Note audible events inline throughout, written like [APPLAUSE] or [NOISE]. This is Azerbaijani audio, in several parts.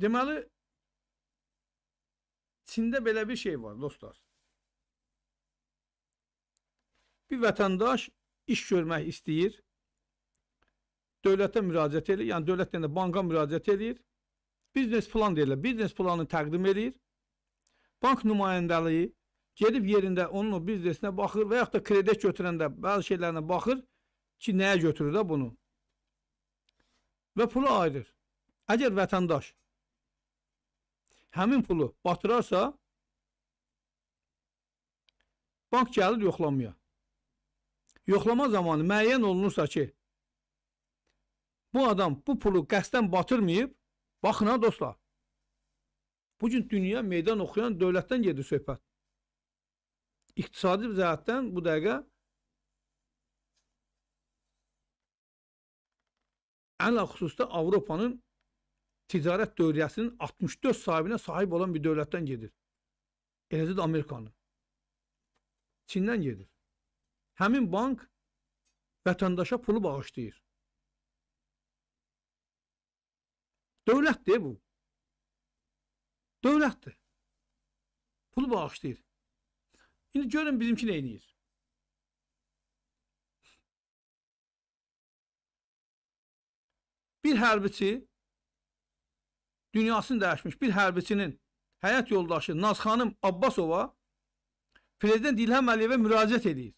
Deməli Çində belə bir şey var, dostlar. Bir vətəndaş iş görmək istəyir. Dövlətə müraciət edir, yəni dövlətdən də banka müraciət edir. Biznes plan deyirlər, biznes planını təqdim edir. Bank nümayəndəliyi gedib yerində onun o biznesinə baxır və yaxud da kredit götürəndə bəzi şeylərinə baxır ki, nəyə götürür də bunu. Və pulu ayırır. Əgər vətəndaş həmin pulu batırarsa, bank gəlir yoxlamaya. Yoxlama zamanı müəyyən olunursa ki, bu adam bu pulu qəsdən batırmayıb, baxın ha dostlar. Bugün dünya meydan oxuyan dövlətdən gedir söhbət. İqtisadi cəhətdən bu dəqiqə ələ xüsusda Avropanın ticaret dövriyyəsinin 64 sahibinə sahip olan bir dövlətdən gedir. Eləcə də Amerikanın. Çindən gedir. Həmin bank vətəndaşa pulu bağışlayır. Dövlətdir bu. Dövlətdir. Pulu bağışlayır. İndi görün bizimki nə edir. Bir hərbiçi dünyasını dəyişmiş bir hərbiçinin həyat yoldaşı Nazxanım Abbasova Prezident İlham Əliyevə müraciət edir.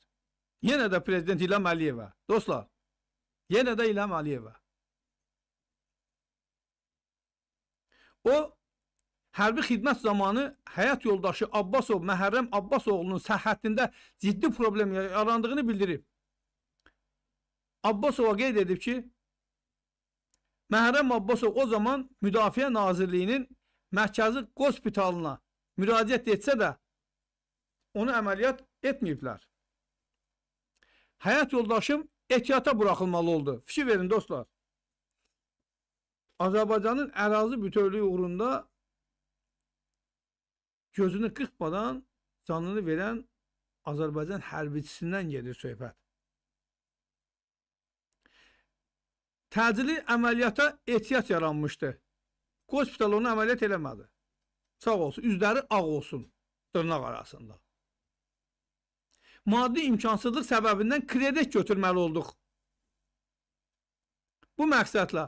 Yenə də Prezident İlham Əliyevə. Dostlar, yenə də İlham Əliyevə. O, hərbi xidmət zamanı həyat yoldaşı Abbasov, Məhərrəm Abbasoğlunun səhhətində ciddi problem yarandığını bildirib. Abbasova qeyd edib ki, Məhrəm Abbasov o zaman Müdafiə Nazirliyinin mərkəzi qospitalına müraciət etsə də onu əməliyyat etməyiblər. Həyat yoldaşım ehtiyata buraxılmalı oldu. Fikir verin dostlar. Azərbaycanın ərazi bütövlüyü uğrunda gözünü qırpmadan canını verən Azərbaycan hərbiçisindən gedir söhbət. təcili əməliyyata ehtiyac yaranmışdı. Qospital onu əməliyyat eləmədi. Sağ olsun, üzləri ağ olsun dırnaq arasında. Maddi imkansızlıq səbəbindən kredit götürməli olduq. Bu məqsədlə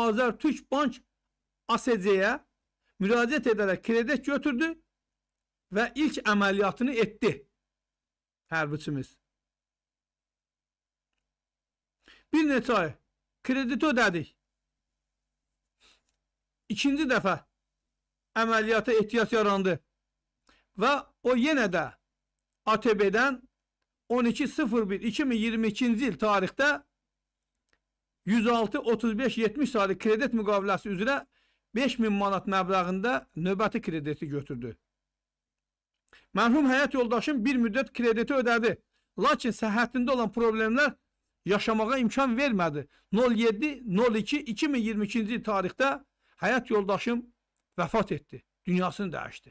Azərtürk Bank ASC-yə müraciət edərək kredit götürdü və ilk əməliyyatını etdi hərbiçimiz. Bir neçə ay kredit ödədik. İkinci dəfə əməliyyata ehtiyac yarandı və o yenə də ATB-dən 12.01.2022-ci il tarixdə 106-35-70 saylı kredit müqaviləsi üzrə 5000 manat məbləğində növbəti krediti götürdü. Mərhum həyat yoldaşım bir müddət krediti ödədi, lakin səhhətində olan problemlər yaşamağa imkan vermədi. 07-02-2022-ci tarixdə həyat yoldaşım vəfat etdi, dünyasını dəyişdi.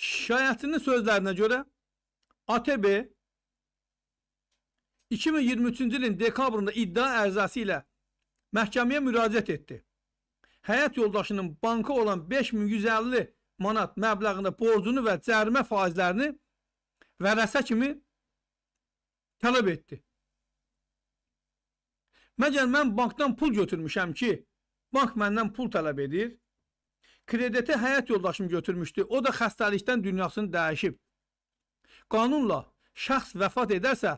Şikayətinin sözlərinə görə ATB 2023-cü ilin dekabrında iddia ərizəsi ilə məhkəməyə müraciət etdi həyat yoldaşının banka olan 5150 manat məbləğində borcunu və cərimə faizlərini vərəsə kimi tələb etdi. Məgər mən bankdan pul götürmüşəm ki, bank məndən pul tələb edir. Kreditə həyat yoldaşım götürmüşdü, o da xəstəlikdən dünyasını dəyişib. Qanunla şəxs vəfat edərsə,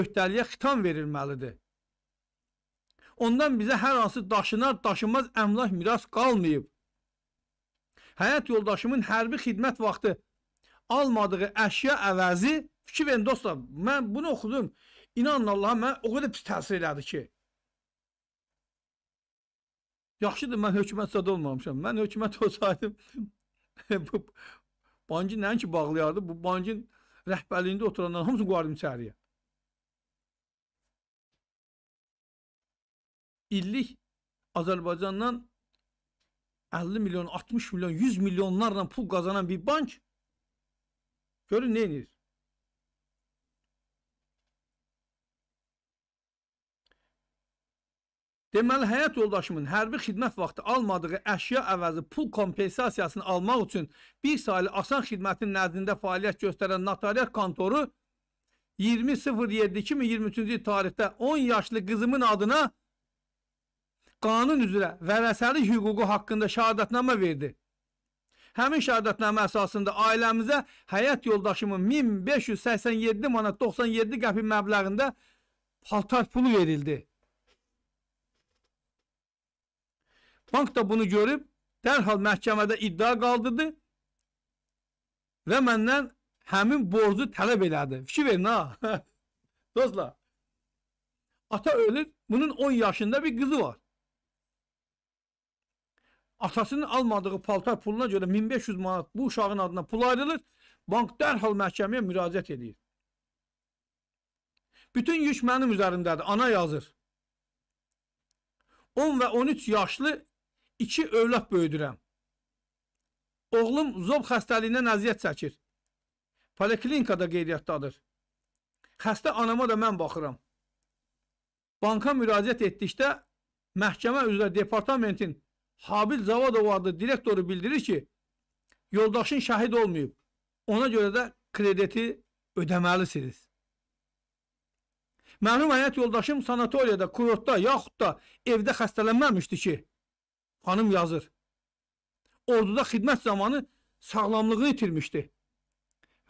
öhdəliyə xitam verilməlidir. Ondan bizə hər hansı daşınar, daşınmaz əmlak miras qalmayıb. Həyat yoldaşımın hərbi xidmət vaxtı almadığı əşya əvəzi fikir verin dostlar, mən bunu oxudum. İnanın Allah mən o qədər pis təsir elədi ki. Yaxşıdır, mən hökumətçədə olmamışam. Mən hökumət [LAUGHS] olsaydım, bu bankin nəinki bağlayardı, bu bankin rəhbərliyində oturanların hamısı qoyardım içəriyə. illik Azərbaycandan 50 milyon, 60 milyon, 100 milyonlarla pul kazanan bir bank görün ne inir. Deməli, həyat yoldaşımın hərbi xidmət vaxtı almadığı əşya əvəzi pul kompensasiyasını almaq üçün bir saylı asan xidmətin nəzdində fəaliyyət göstərən notariat kontoru 20.07.2023-cü tarixdə 10 yaşlı qızımın adına qanun üzrə vərəsəlik hüququ haqqında şəhadətnamə verdi. Həmin şəhadətnamə əsasında ailəmizə həyat yoldaşımın 1587 manat 97 qəpik məbləğində paltar pulu verildi. Bank da bunu görüb dərhal məhkəmədə iddia qaldırdı və məndən həmin borcu tələb elədi. Fikir verin ha. [LAUGHS] Dostlar, ata ölür, bunun 10 yaşında bir qızı var atasının almadığı paltar puluna görə 1500 manat bu uşağın adına pul ayrılır. Bank dərhal məhkəməyə müraciət edir. Bütün yük mənim üzərimdədir. Ana yazır. 10 və 13 yaşlı iki övlad böyüdürəm. Oğlum zob xəstəliyindən əziyyət çəkir. Poliklinikada qeydiyyatdadır. Xəstə anama da mən baxıram. Banka müraciət etdikdə məhkəmə üzrə departamentin Habil Zavadov adlı direktoru bildirir ki, yoldaşın şahid olmayıb. Ona görə də krediti ödəməlisiniz. Mənim həyat yoldaşım sanatoriyada, kurortda yaxud da evdə xəstələnməmişdi ki, xanım yazır. Orduda xidmət zamanı sağlamlığı itirmişdi.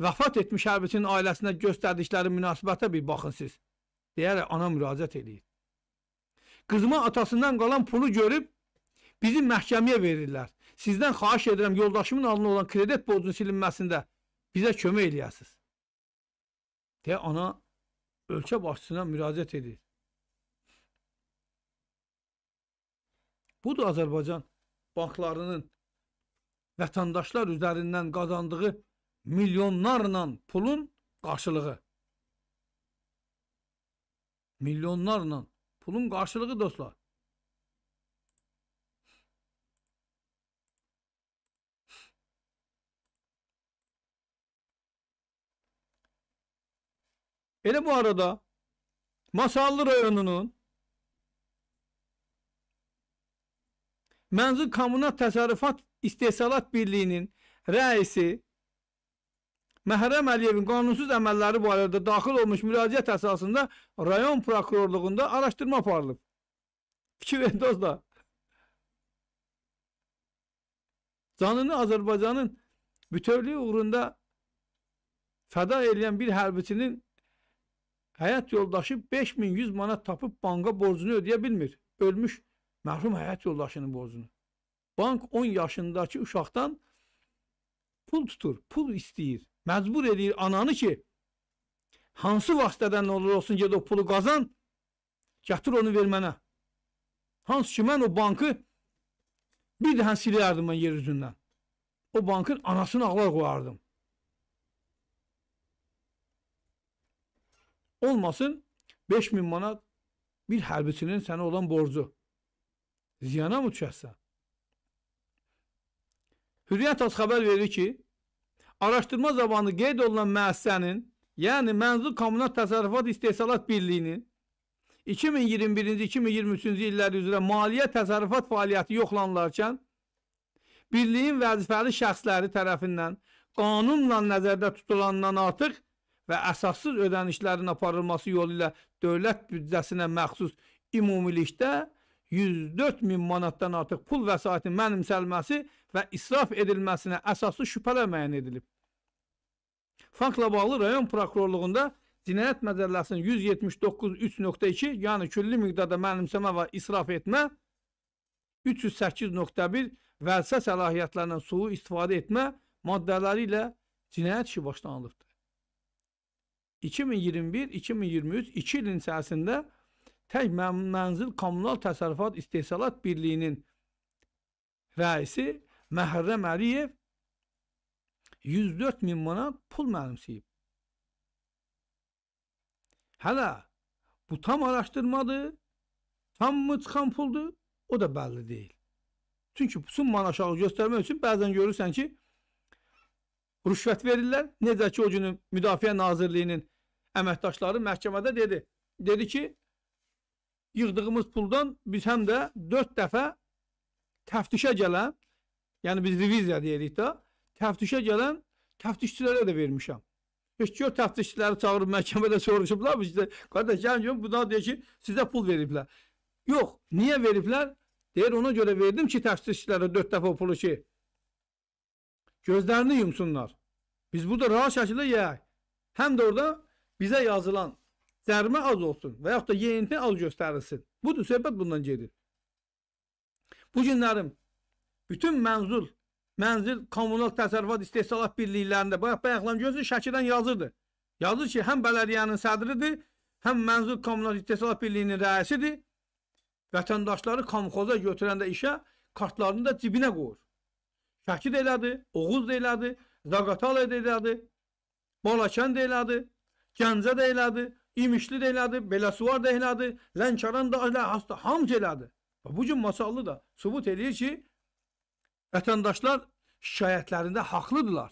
Vəfat etmiş hərbiçinin ailəsinə göstərdikləri münasibətə bir baxın siz, deyərək ana müraciət edir. Qızıma atasından qalan pulu görüb Bizi məhkəməyə verirlər. Sizdən xahiş edirəm yoldaşımın alnına olan kredit borcunun silinməsində bizə kömək eləyəsiniz. Deyə ana ölkə başçısına müraciət edir. Budur Azərbaycan banklarının vətəndaşlar üzərindən qazandığı milyonlarla pulun qarşılığı. Milyonlarla pulun qarşılığı dostlar. Ele bu arada Masallı rayonunun Menzil Kamuna Tasarrufat İstehsalat Birliği'nin reisi Məhrəm Əliyevin qanunsuz əməlləri arada daxil olmuş müraciət əsasında rayon prokurorluğunda araşdırma aparılıb. Fikir verin dostlar. Canını Azərbaycanın bütövlüyü uğrunda fəda eləyən bir hərbiçinin Həyat yoldaşı 5100 manat tapıb banka borcunu ödəyə bilmir. Ölmüş mərhum həyat yoldaşının borcunu. Bank 10 yaşındakı uşaqdan pul tutur, pul istəyir. Məcbur edir ananı ki, hansı vasitədən olur olsun ged o pulu qazan, gətir onu ver mənə. Hansı ki, mən o bankı bir dəhən siləyərdim mən yer üzündən. O bankın anasını ağlar qoyardım. Olmasın 5000 manat bir hərbiçinin sənə olan borcu. Ziyana mı düşəsən? Hürriyet Az xəbər verir ki, araşdırma zamanı qeyd olunan müəssisənin, yəni Mənzur Kommunal Təsərrüfat İstehsalat Birliyinin 2021-2023-cü illəri üzrə maliyyə təsərrüfat fəaliyyəti yoxlanılarkən, birliyin vəzifəli şəxsləri tərəfindən qanunla nəzərdə tutulandan artıq və əsassız ödənişlərin aparılması yolu ilə dövlət büdcəsinə məxsus ümumilikdə 104 min manatdan artıq pul vəsaitin mənimsəlməsi və israf edilməsinə əsaslı şübhələ müəyyən edilib. Fankla bağlı rayon prokurorluğunda Cinayət Məcəlləsinin 179.3.2, yəni külli miqdarda mənimsəmə və israf etmə, 308.1 vəzifə səlahiyyətlərindən suu istifadə etmə maddələri ilə cinayət işi başlanılıbdır. 2021-2023 2 ilin içərisində tək mənzil kommunal təsərrüfat istehsalat birliyinin rəisi Məhərrəm Əliyev 104 min manat pul mənimsəyib. Hələ bu tam araşdırmadır, tam mı çıxan puldur, o da bəlli deyil. Çünki summanı aşağı göstərmək üçün bəzən görürsən ki, rüşvət verirlər. Necə ki o günü Müdafiə Nazirliyinin əməkdaşları məhkəmədə dedi. Dedi ki, yığdığımız puldan biz həm də 4 dəfə təftişə gələn, yəni biz reviziya deyirik də, təftişə gələn təftişçilərə də vermişəm. Heç gör təftişçiləri çağırıb məhkəmədə soruşublar. Biz də qardaş gəlin görüm bu da deyir ki, sizə pul veriblər. Yox, niyə veriblər? Deyir ona görə verdim ki, təftişçilərə 4 dəfə o pulu ki gözlərini yumsunlar. Biz burada rahat şəkildə yeyək. Həm də orada bizə yazılan cərimə az olsun və yaxud da yenitin az göstərilsin. Budur, söhbət bundan gedir. Bu günlərim bütün mənzul, mənzil kommunal təsərrüfat istehsalat birliklərində bayaq bayaqlam gözü Şəkirdən yazırdı. Yazır ki, həm bələdiyyənin sədridir, həm mənzul kommunal istehsalat birliyinin rəisidir. Vətəndaşları komxoza götürəndə işə kartlarını da cibinə qoyur. Şəkir də elədi, Oğuz da elədi, Zaqatala da elədi, Balakən də elədi. Gəncə də elədi, İmişli də elədi, Belasuvar da elədi, Lənkəran da elə, hasta hamısı elədi. Və bu gün Masallı da sübut eləyir ki, vətəndaşlar şikayətlərində haqlıdırlar.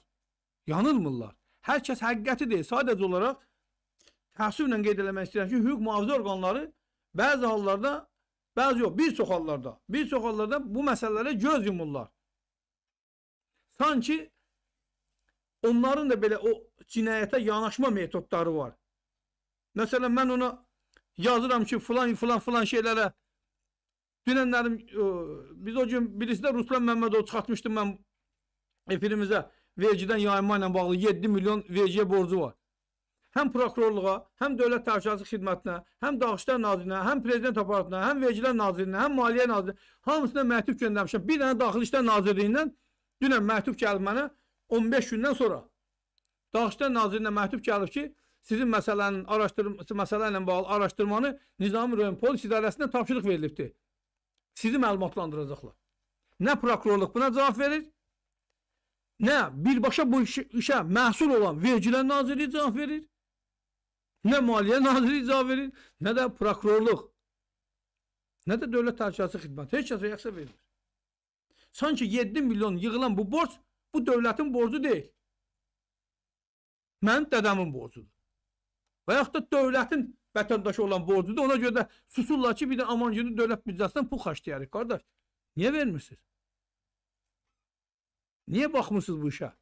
Yanılmırlar. Hər kəs həqiqəti deyil. Sadəcə olaraq təəssüflə qeyd eləmək istəyirəm ki, hüquq mühafizə orqanları bəzi hallarda, bəzi yox, bir çox hallarda, bir çox hallarda bu məsələlərə göz yumurlar. Sanki onların da belə o cinayətə yanaşma metodları var. Məsələn, mən ona yazıram ki, filan filan filan şeylərə dünənlərim ə, biz o gün birisi də Ruslan Məmmədov çıxartmışdı mən efirimizə vergidən yayınma ilə bağlı 7 milyon vergiyə borcu var. Həm prokurorluğa, həm dövlət təşkilatçılıq xidmətinə, həm Dağışlar Nazirinə, həm Prezident aparatına, həm Vergilər Nazirinə, həm Maliyyə Nazirinə hamısına məktub göndərmişəm. Bir dənə Daxili İşlər Nazirliyindən dünən məktub gəldi mənə. 15 gündən sonra Dağışqan nazirinə məktub gəlib ki, sizin məsələnin araşdırması məsələ ilə bağlı araşdırmanı Nizami rayon polis idarəsindən tapşırıq verilibdir. Sizi məlumatlandıracaqlar. Nə prokurorluq buna cavab verir, nə birbaşa bu iş, işə məhsul olan vergilər naziri cavab verir, nə maliyyə naziri cavab verir, nə də prokurorluq, nə də dövlət təhlükəsi xidməti. Heç kəsə yaxşı vermir. Sanki 7 milyon yığılan bu borc Bu dövlətin borcu deyil. Mənim dədəmin borcudur. Və yaxud da dövlətin vətəndaşı olan borcudur. Ona görə də susurlar ki, bir də aman günü dövlət büdcəsindən pul xərcləyərik, qardaş. Niyə vermirsiniz? Niyə baxmırsınız bu işə?